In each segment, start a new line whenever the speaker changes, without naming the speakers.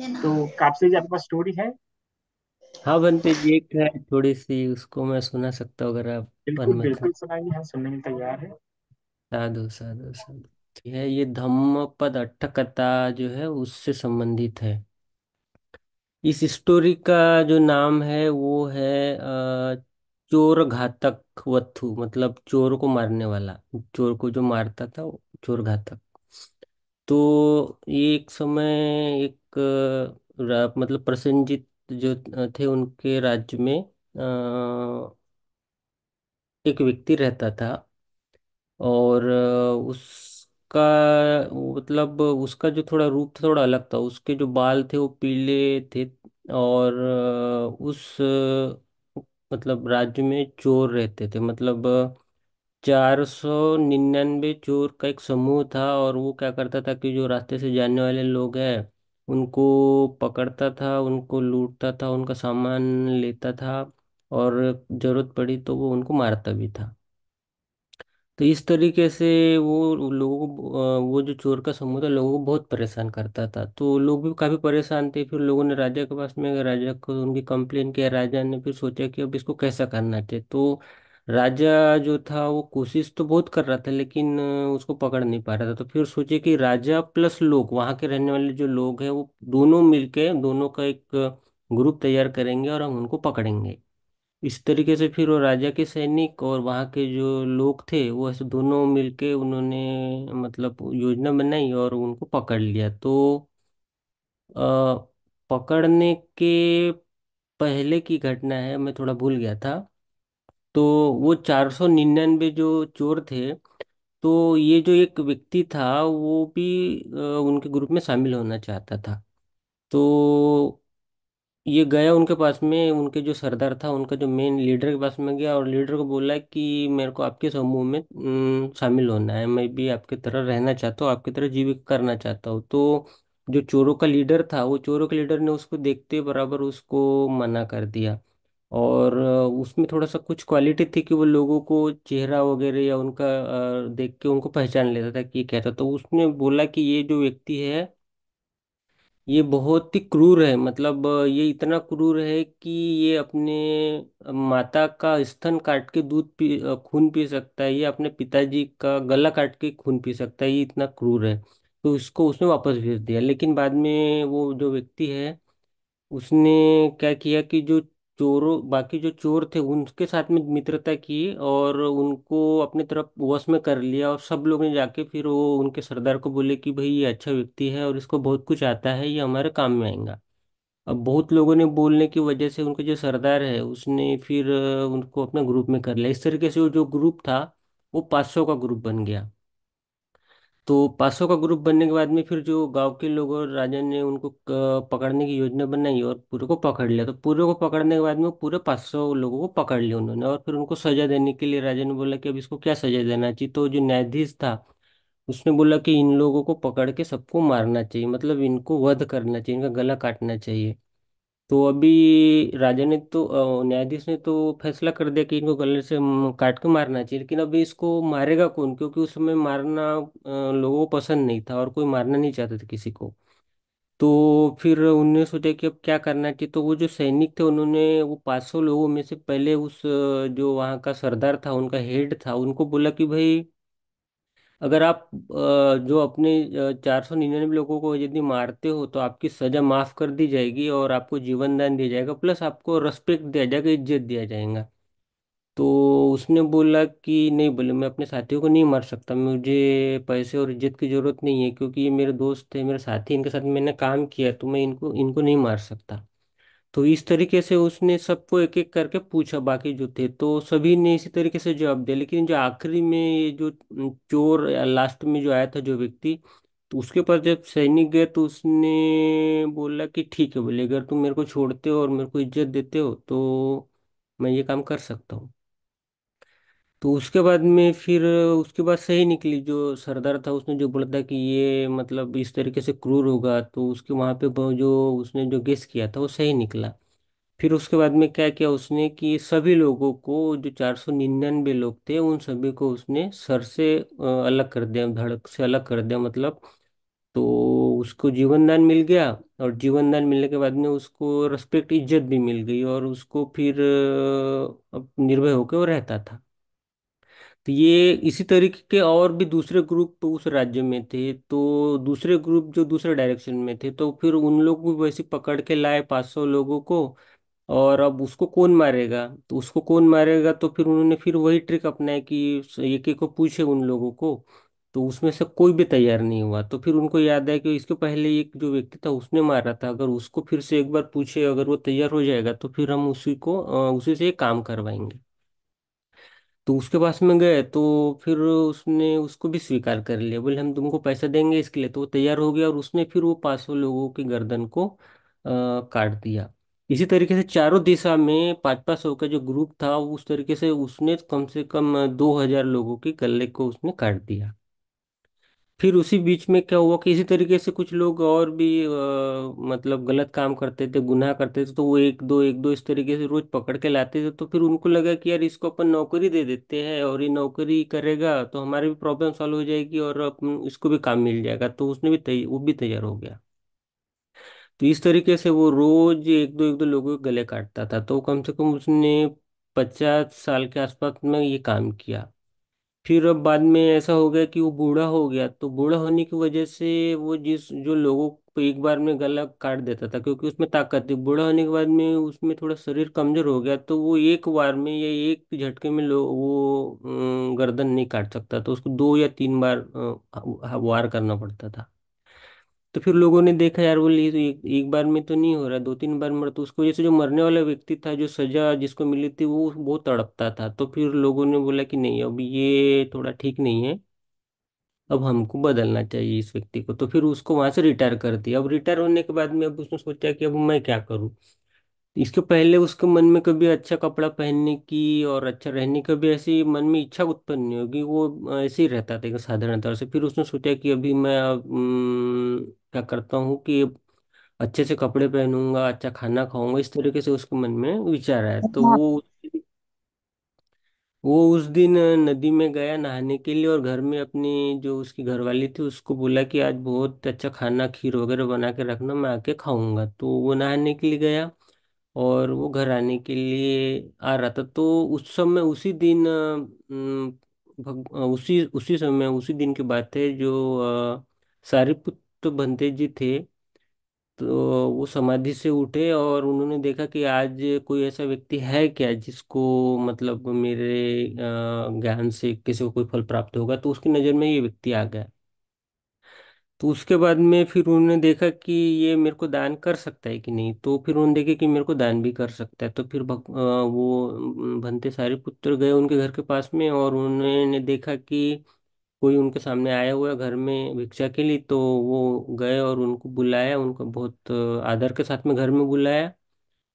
तो काफी आपके पास स्टोरी है
हाँ वन पेज एक है थोड़ी सी उसको मैं सुना सकता हूँ अगर आप बिल्कुल मन में बिल्कुल
सुनाइए हाँ सुनने में तैयार है
साधु साधु साधु ठीक है ये धम्म पद अट्ठकता जो है उससे संबंधित है इस स्टोरी का जो नाम है वो है चोर घातक वत्थु मतलब चोर को मारने वाला चोर को जो मारता था वो चोर घातक तो ये एक समय एक रा- मतलब प्रसन्नजीत जो थे उनके राज्य में अ, एक व्यक्ति रहता था और उसका मतलब उसका जो थोड़ा रूप थोड़ा अलग था उसके जो बाल थे वो पीले थे और उस मतलब राज्य में चोर रहते थे मतलब चार सौ निन्यानवे चोर का एक समूह था और वो क्या करता था कि जो रास्ते से जाने वाले लोग हैं उनको पकड़ता था उनको लूटता था उनका सामान लेता था और जरूरत पड़ी तो वो उनको मारता भी था तो इस तरीके से वो लोगों को वो जो चोर का समूह था लोगों को बहुत परेशान करता था तो लोग भी काफ़ी परेशान थे फिर लोगों ने राजा के पास में राजा को उनकी कंप्लेन किया राजा ने फिर सोचा कि अब इसको कैसा करना चाहिए तो राजा जो था वो कोशिश तो बहुत कर रहा था लेकिन उसको पकड़ नहीं पा रहा था तो फिर सोचे कि राजा प्लस लोग वहाँ के रहने वाले जो लोग हैं वो दोनों मिलके दोनों का एक ग्रुप तैयार करेंगे और हम उनको पकड़ेंगे इस तरीके से फिर वो राजा के सैनिक और वहाँ के जो लोग थे वो ऐसे दोनों मिलके उन्होंने मतलब योजना बनाई और उनको पकड़ लिया तो आ, पकड़ने के पहले की घटना है मैं थोड़ा भूल गया था तो वो चार सौ निन्यानवे जो चोर थे तो ये जो एक व्यक्ति था वो भी उनके ग्रुप में शामिल होना चाहता था तो ये गया उनके पास में उनके जो सरदार था उनका जो मेन लीडर के पास में गया और लीडर को बोला कि मेरे को आपके समूह में शामिल होना है मैं भी आपके तरह रहना चाहता हूँ आपकी तरह जीवित करना चाहता हूँ तो जो चोरों का लीडर था वो चोरों के लीडर ने उसको देखते बराबर उसको मना कर दिया और उसमें थोड़ा सा कुछ क्वालिटी थी कि वो लोगों को चेहरा वगैरह या उनका देख के उनको पहचान लेता था कि ये कहता तो उसने बोला कि ये जो व्यक्ति है ये बहुत ही क्रूर है मतलब ये इतना क्रूर है कि ये अपने माता का स्तन काट के दूध पी खून पी सकता है ये अपने पिताजी का गला काट के खून पी सकता है ये इतना क्रूर है तो इसको उसने वापस भेज दिया लेकिन बाद में वो जो व्यक्ति है उसने क्या किया कि जो चोरों बाकी जो चोर थे उनके साथ में मित्रता की और उनको अपनी तरफ वश में कर लिया और सब लोग ने जाके फिर वो उनके सरदार को बोले कि भाई ये अच्छा व्यक्ति है और इसको बहुत कुछ आता है ये हमारे काम में आएगा अब बहुत लोगों ने बोलने की वजह से उनके जो सरदार है उसने फिर उनको अपने ग्रुप में कर लिया इस तरीके से वो जो ग्रुप था वो सौ का ग्रुप बन गया तो पासों का ग्रुप बनने के बाद में फिर जो गांव के लोग और राजा ने उनको पकड़ने की योजना बनाई और पूरे को पकड़ लिया तो पूरे को पकड़ने के बाद में पूरे पाँच सौ लोगों को पकड़ लिया उन्होंने और फिर उनको सजा देने के लिए राजा ने बोला कि अब इसको क्या सजा देना चाहिए तो जो न्यायाधीश था उसने बोला कि इन लोगों को पकड़ के सबको मारना चाहिए मतलब इनको वध करना चाहिए इनका गला काटना चाहिए तो अभी राजा ने तो न्यायाधीश ने तो फैसला कर दिया कि इनको गले से काट के मारना चाहिए लेकिन अभी इसको मारेगा कौन क्योंकि उस समय मारना लोगों को पसंद नहीं था और कोई मारना नहीं चाहता था किसी को तो फिर उन्होंने सोचा कि अब क्या करना चाहिए तो वो जो सैनिक थे उन्होंने वो सौ लोगों में से पहले उस जो वहाँ का सरदार था उनका हेड था उनको बोला कि भाई अगर आप जो अपने चार सौ निन्यानवे लोगों को यदि मारते हो तो आपकी सजा माफ कर दी जाएगी और आपको जीवन दान दिया जाएगा प्लस आपको रेस्पेक्ट दिया जाएगा इज्जत दिया जाएगा तो उसने बोला कि नहीं बोले मैं अपने साथियों को नहीं मार सकता मुझे पैसे और इज्जत की ज़रूरत नहीं है क्योंकि ये मेरे दोस्त थे मेरे साथी इनके साथ मैंने काम किया तो मैं इनको इनको नहीं मार सकता तो इस तरीके से उसने सबको एक एक करके पूछा बाकी जो थे तो सभी ने इसी तरीके से जवाब दिया लेकिन जो आखिरी में ये जो चोर लास्ट में जो आया था जो व्यक्ति तो उसके पास जब सैनिक गए तो उसने बोला कि ठीक है बोले अगर तुम मेरे को छोड़ते हो और मेरे को इज्जत देते हो तो मैं ये काम कर सकता हूँ तो उसके बाद में फिर उसके बाद सही निकली जो सरदार था उसने जो बोला था कि ये मतलब इस तरीके से क्रूर होगा तो उसके वहाँ पे जो उसने जो गेस किया था वो सही निकला फिर उसके बाद में क्या किया उसने कि सभी लोगों को जो चार सौ निन्यानवे लोग थे उन सभी को उसने सर से अलग कर दिया धड़क से अलग कर दिया मतलब तो उसको जीवनदान मिल गया और जीवनदान मिलने के बाद में उसको रेस्पेक्ट इज्जत भी मिल गई और उसको फिर निर्भय होकर वो रहता था तो ये इसी तरीके के और भी दूसरे ग्रुप तो उस राज्य में थे तो दूसरे ग्रुप जो दूसरे डायरेक्शन में थे तो फिर उन लोग भी वैसे पकड़ के लाए पाँच सौ लोगों को और अब उसको कौन मारेगा तो उसको कौन मारेगा तो फिर उन्होंने फिर वही ट्रिक अपनाया कि एक एक को पूछे उन लोगों को तो उसमें से कोई भी तैयार नहीं हुआ तो फिर उनको याद आया कि इसके पहले एक जो व्यक्ति था उसने मारा था अगर उसको फिर से एक बार पूछे अगर वो तैयार हो जाएगा तो फिर हम उसी को उसी से काम करवाएंगे तो उसके पास में गए तो फिर उसने उसको भी स्वीकार कर लिया बोले हम तुमको पैसा देंगे इसके लिए तो वो तैयार हो गया और उसने फिर वो 500 लोगों की गर्दन को आ, काट दिया इसी तरीके से चारों दिशा में पाँच पाँच सौ का जो ग्रुप था उस तरीके से उसने कम से कम दो हजार लोगों के गले को उसने काट दिया फिर उसी बीच में क्या हुआ कि इसी तरीके से कुछ लोग और भी आ, मतलब गलत काम करते थे गुनाह करते थे तो वो एक दो एक दो इस तरीके से रोज पकड़ के लाते थे तो फिर उनको लगा कि यार इसको अपन नौकरी दे देते हैं और ये नौकरी करेगा तो हमारी भी प्रॉब्लम सॉल्व हो जाएगी और अपन इसको भी काम मिल जाएगा तो उसने भी वो भी तैयार हो गया तो इस तरीके से वो रोज एक दो एक दो लोगों के गले काटता था तो कम से कम उसने पचास साल के आसपास में ये काम किया फिर अब बाद में ऐसा हो गया कि वो बूढ़ा हो गया तो बूढ़ा होने की वजह से वो जिस जो लोगों को एक बार में गला काट देता था क्योंकि उसमें ताकत थी बूढ़ा होने के बाद में उसमें थोड़ा शरीर कमजोर हो गया तो वो एक बार में या एक झटके में लो वो गर्दन नहीं काट सकता तो उसको दो या तीन बार हाँ, वार करना पड़ता था तो फिर लोगों ने देखा यार बोले तो एक, एक बार में तो नहीं हो रहा दो तीन बार मर तो उसको जैसे जो मरने वाला व्यक्ति था जो सजा जिसको मिली थी वो बहुत तड़पता था तो फिर लोगों ने बोला कि नहीं अब ये थोड़ा ठीक नहीं है अब हमको बदलना चाहिए इस व्यक्ति को तो फिर उसको वहां से रिटायर कर दिया अब रिटायर होने के बाद में अब उसने सोचा कि अब मैं क्या करूँ इसके पहले उसके मन में कभी अच्छा कपड़ा पहनने की और अच्छा रहने की कभी ऐसी मन में इच्छा उत्पन्न नहीं होगी वो ऐसे ही रहता था साधारण तौर से फिर उसने सोचा कि अभी मैं क्या करता हूँ कि अच्छे से कपड़े पहनूंगा अच्छा खाना खाऊंगा इस तरीके से उसके मन में विचार आया तो अच्छा हाँ। वो वो उस दिन नदी में गया नहाने के लिए और घर में अपनी जो उसकी घरवाली थी उसको बोला कि आज बहुत अच्छा खाना खीर वगैरह बना के रखना मैं आके खाऊंगा तो वो नहाने के लिए गया और वो घर आने के लिए आ रहा था तो उस समय उसी दिन भग- उसी उसी समय उसी दिन की बात है जो अ, पुत्र भंते जी थे तो वो समाधि से उठे और उन्होंने देखा कि आज कोई ऐसा व्यक्ति है क्या जिसको मतलब मेरे ज्ञान से किसी को कोई फल प्राप्त होगा तो उसकी नज़र में ये व्यक्ति आ गया तो उसके बाद में फिर उन्होंने देखा कि ये मेरे को दान कर सकता है कि नहीं तो फिर उन्होंने देखा कि मेरे को दान भी कर सकता है तो फिर भग, वो भंते सारे पुत्र गए उनके घर के पास में और उन्होंने देखा कि कोई उनके सामने आया हुआ घर में भिक्षा के लिए तो वो गए और उनको बुलाया उनको बहुत आदर के साथ में घर में बुलाया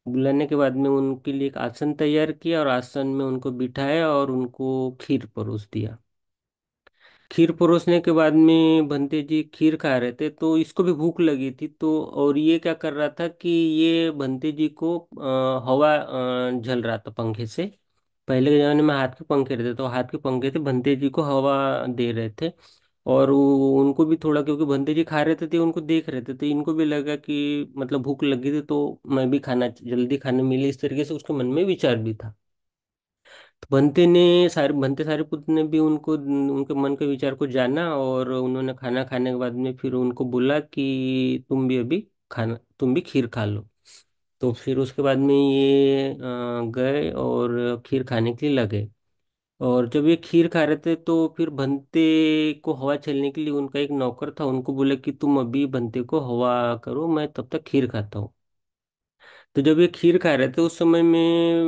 बुलाने के बाद में उनके लिए एक आसन तैयार किया और आसन में उनको बिठाया और उनको खीर परोस दिया खीर परोसने के बाद में भंते जी खीर खा रहे थे तो इसको भी भूख लगी थी तो और ये क्या कर रहा था कि ये भंते जी को हवा झल रहा था पंखे से पहले के ज़माने में हाथ के पंखे रहते तो हाथ के पंखे थे भंते जी को हवा दे रहे थे और वो- उनको भी थोड़ा क्योंकि भंते जी खा रहे थे तो उनको देख रहे थे तो इनको भी लगा कि मतलब भूख लगी थी तो मैं भी खाना जल्दी खाने मिले इस तरीके से उसके मन में विचार भी था तो बनते ने सारे बनते सारे पुत्र ने भी उनको उनके मन के विचार को जाना और उन्होंने खाना खाने के बाद में फिर उनको बोला कि तुम भी अभी खाना तुम भी खीर खा लो तो फिर उसके बाद में ये गए और खीर खाने के लिए लगे और जब ये खीर खा रहे थे तो फिर भंते को हवा चलने के लिए उनका एक नौकर था उनको बोला कि तुम अभी भंते को हवा करो मैं तब तक खीर खाता हूँ तो जब ये खीर खा रहे थे उस समय में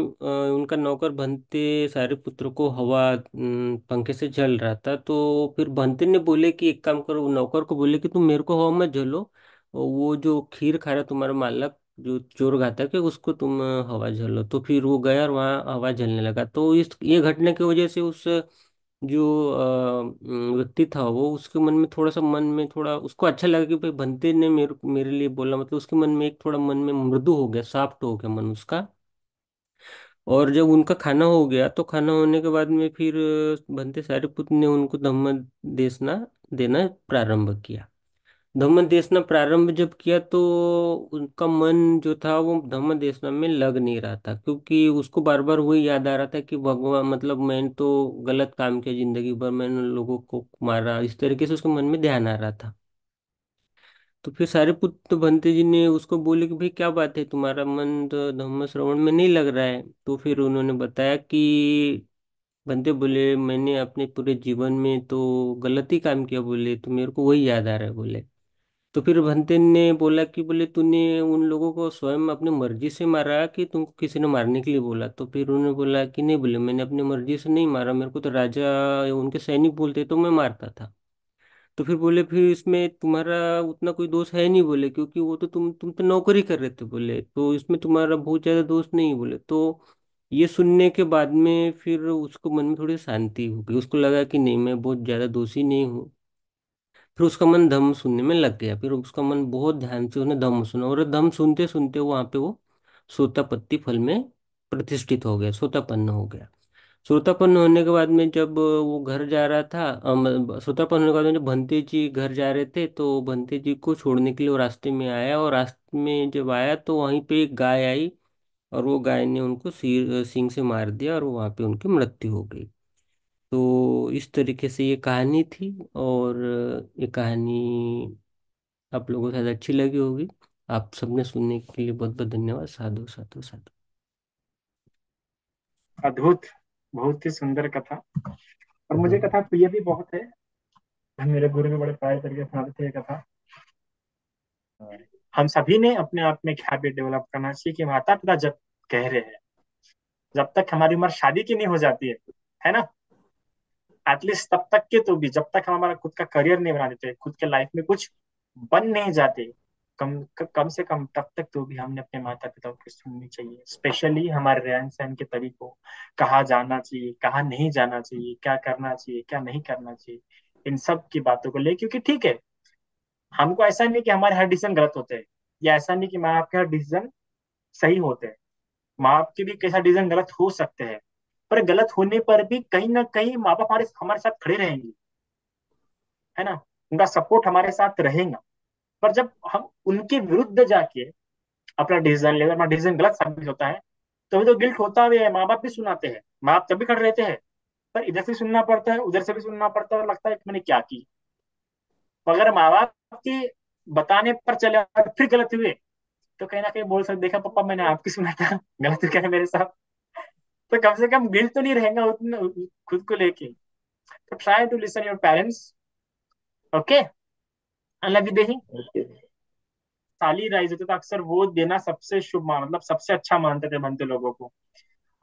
उनका नौकर भंते सारे पुत्रों को हवा पंखे से झल रहा था तो फिर भंते ने बोले कि एक काम करो नौकर को बोले कि तुम मेरे को हवा मत झलो वो जो खीर खा रहा तुम्हारा मालक जो चोर गाता है उसको तुम हवा झलो तो फिर वो गया और वहाँ हवा झलने लगा तो इस ये घटना की वजह से उस जो व्यक्ति था वो उसके मन में थोड़ा सा मन में थोड़ा उसको अच्छा लगा कि भाई भंते ने मेरे मेरे लिए बोला मतलब उसके मन में एक थोड़ा मन में मृदु हो गया सॉफ्ट हो गया मन उसका और जब उनका खाना हो गया तो खाना होने के बाद में फिर भंते सारे पुत्र ने उनको धम्म देना देना प्रारंभ किया धम्म देशना प्रारंभ जब किया तो उनका मन जो था वो धम्म देशना में लग नहीं रहा था क्योंकि उसको बार बार वही याद आ रहा था कि भगवान मतलब मैंने तो गलत काम किया जिंदगी भर मैंने लोगों को मारा इस तरीके से उसके मन में ध्यान आ रहा था तो फिर सारे पुत्र भंते जी ने उसको बोले कि भाई क्या बात है तुम्हारा मन तो धम्म श्रवण में नहीं लग रहा है तो फिर उन्होंने बताया कि बंदे बोले मैंने अपने पूरे जीवन में तो ही काम किया बोले तो मेरे को वही याद आ रहा है बोले तो फिर भंतेन ने बोला कि बोले तूने उन लोगों को स्वयं अपनी मर्जी से मारा कि तुमको किसी ने मारने के लिए बोला तो फिर उन्होंने बोला कि नहीं बोले मैंने अपनी मर्जी से नहीं मारा मेरे को तो राजा उनके सैनिक बोलते तो मैं मारता था तो फिर बोले फिर इसमें तुम्हारा उतना कोई दोष है नहीं बोले क्योंकि वो तो तुम तुम तो नौकरी कर रहे थे बोले तो इसमें तुम्हारा बहुत ज़्यादा दोष नहीं बोले तो ये सुनने के बाद में फिर उसको मन में थोड़ी शांति हो गई उसको लगा कि नहीं मैं बहुत ज़्यादा दोषी नहीं हूँ फिर उसका मन धम सुनने में लग गया फिर उसका मन बहुत ध्यान से उसने धम सुना और धम सुनते सुनते वहां पे वो सोतापत्ति फल में प्रतिष्ठित हो गया सोतापन्न हो गया श्रोतापन्न होने के बाद में जब वो घर जा रहा था श्रोतापन्न होने के बाद में जब भंते जी घर जा रहे थे तो भंते जी को छोड़ने के लिए वो रास्ते में आया और रास्ते में जब आया तो वहीं पे एक गाय आई और वो गाय ने उनको सिंह से मार दिया और वहां पे उनकी मृत्यु हो गई तो इस तरीके से ये कहानी थी और ये कहानी आप लोगों को शायद अच्छी लगी होगी आप सबने सुनने के लिए बहुत बहुत धन्यवाद साधु साधु साधु अद्भुत बहुत ही
सुंदर कथा और मुझे हम्म। कथा प्रिय तो भी बहुत है मेरे गुरु भी बड़े प्यार करके सुनाते थे ये कथा हम सभी ने अपने आप में क्या हैबिट डेवलप करना चाहिए कि माता पिता जब कह रहे हैं जब तक हमारी उम्र शादी की नहीं हो जाती है है ना एटलीस्ट तब तक के तो भी जब तक हम हमारा खुद का करियर नहीं बना देते खुद के लाइफ में कुछ बन नहीं जाते कम कम से कम तब तक तो भी हमने अपने माता पिता की सुननी चाहिए स्पेशली हमारे रहन सहन के को कहाँ जाना चाहिए कहाँ नहीं जाना चाहिए क्या करना चाहिए क्या नहीं करना चाहिए इन सब की बातों को ले क्योंकि ठीक है हमको ऐसा नहीं कि हमारे हर डिसीजन गलत होते हैं या ऐसा नहीं कि माँ बाप के हर डिसीजन सही होते हैं माँ बाप के भी कैसा डिसीजन गलत हो सकते हैं पर गलत होने पर भी कहीं ना कहीं माँ बाप हमारे हमारे साथ खड़े रहेंगे है ना उनका सपोर्ट हमारे साथ रहेगा पर जब हम उनके विरुद्ध जाके अपना डिसीजन लेते अपना डिसीजन गलत साबित होता है तभी तो गिल्ट तो होता भी है माँ बाप भी सुनाते हैं माँ बाप तभी खड़े रहते हैं पर इधर से सुनना पड़ता है उधर से भी सुनना पड़ता है और लगता है कि मैंने क्या की तो अगर माँ बाप के बताने पर चले फिर गलत हुए तो कहीं ना कहीं बोल सकते देखा पापा मैंने आपकी सुना था गलत क्या है मेरे साथ तो कम से कम गिल्ट तो नहीं रहेगा उतना खुद को लेके तो try to listen your parents okay Allah विदेही साली होते तो अक्सर वो देना सबसे शुभ मान मतलब सबसे अच्छा मानते थे बनते लोगों को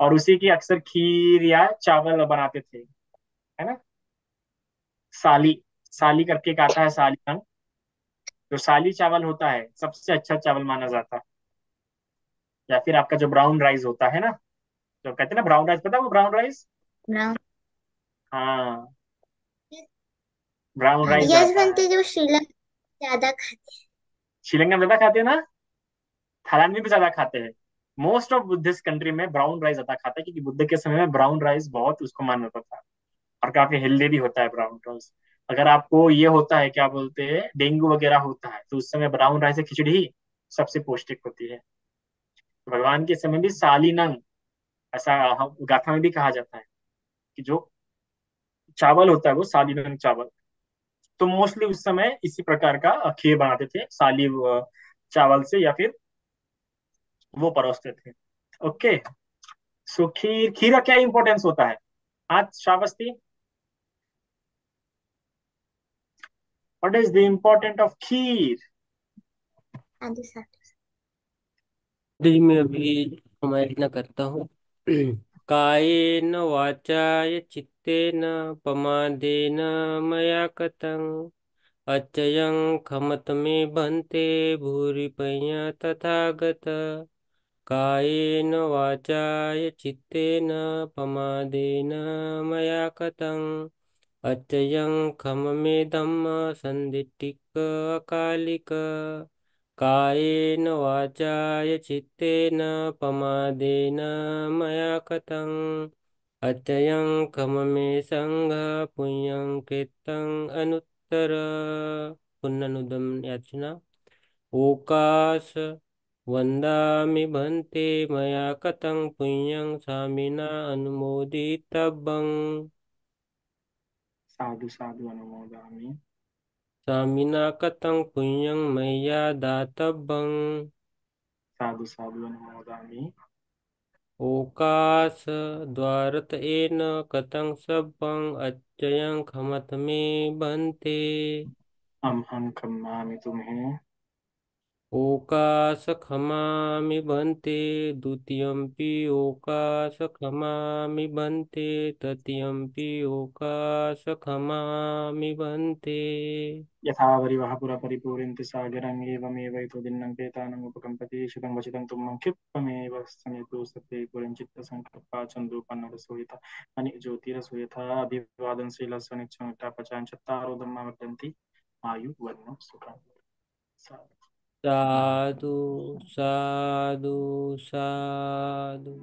और उसी की अक्सर खीर या चावल बनाते थे है ना साली साली करके कहता आता है साली रंग जो साली चावल होता है सबसे अच्छा चावल माना जाता है या फिर आपका जो ब्राउन राइस होता है ना जो तो कहते हैं ना ब्राउन राइस पता है वो ब्राउन राइस हाँ ब्राउन राइस यस बनते जो श्रीलंका ज्यादा खाते हैं श्रीलंका ज्यादा खाते हैं ना थाईलैंड में भी ज्यादा खाते हैं मोस्ट ऑफ बुद्धिस्ट कंट्री में ब्राउन राइस ज्यादा खाते हैं क्योंकि बुद्ध के समय में ब्राउन राइस बहुत उसको माना जाता था और काफी हेल्दी भी होता है ब्राउन राइस अगर आपको ये होता है क्या बोलते हैं डेंगू वगैरह होता है तो उस समय ब्राउन राइस या खिचड़ी सबसे पौष्टिक होती है भगवान के समय भी सालीनंग ऐसा गाथा में भी कहा जाता है कि जो चावल होता है वो रंग चावल तो मोस्टली उस समय इसी प्रकार का खीर बनाते थे सालिव चावल से या फिर वो परोसते थे ओके सो खीर खीर का क्या इंपॉर्टेंस होता है आज Shravasti what is the important of kheer हाँ
जी मैं अभी हमारे इतना करता हूँ कायेन वाचाय चित्तेन प्रमादेन मया कतं अचयं खमत मे भन्ते भूरिपय्या तथागत कायेन वाचाय चित्तेन प्रमादेन मया कथम् अत्ययं खम धम्म सन्धिटिक अकालिक කායේන වාචාය චිත්තේන පමාදේන මයා කතං අච්චයං කමමේ සංඝා පුඤ්ඤං කෙත්තං අනුත්තර පුන්නනුදම් යචනා ඕකාස වන්දාමි බන්තේ මයා කතං පුඤ්ඤං සාමිනා අනුමෝදිතබ්බං
සාදු සාදු අනුමෝදාමි
सामिना कतं पुण्यं मया दातव्यं
साधु साधु अनुमोदामि
ओकाशद्वारत एन कतं खमत मे बन्ते
खम्मामि तुम्हें
ओकाशखमामि बन्ते द्वितीयम्पि ओकाशखमामि बन्ते तृतीयम्पि ओकाशखमामि बन्ते यथा वरिवः पुरा
परिपूरयन्ति सागरम् एवमेव इतो दिन्नं पेतानम् उपकम्पति शतं वचितं तुम्मं क्षिप्पमेव समेतु सत्ये पुरं चित्तसङ्कल्पा चन्द्रोपन्नरसोयथा अनिज्योतिरसोयथा अभिवादनशीलस्य निक्षमिता पचां चत्तारो धम्मा वर्धन्ति सुखम् साधु
සාදු සාදු සාදු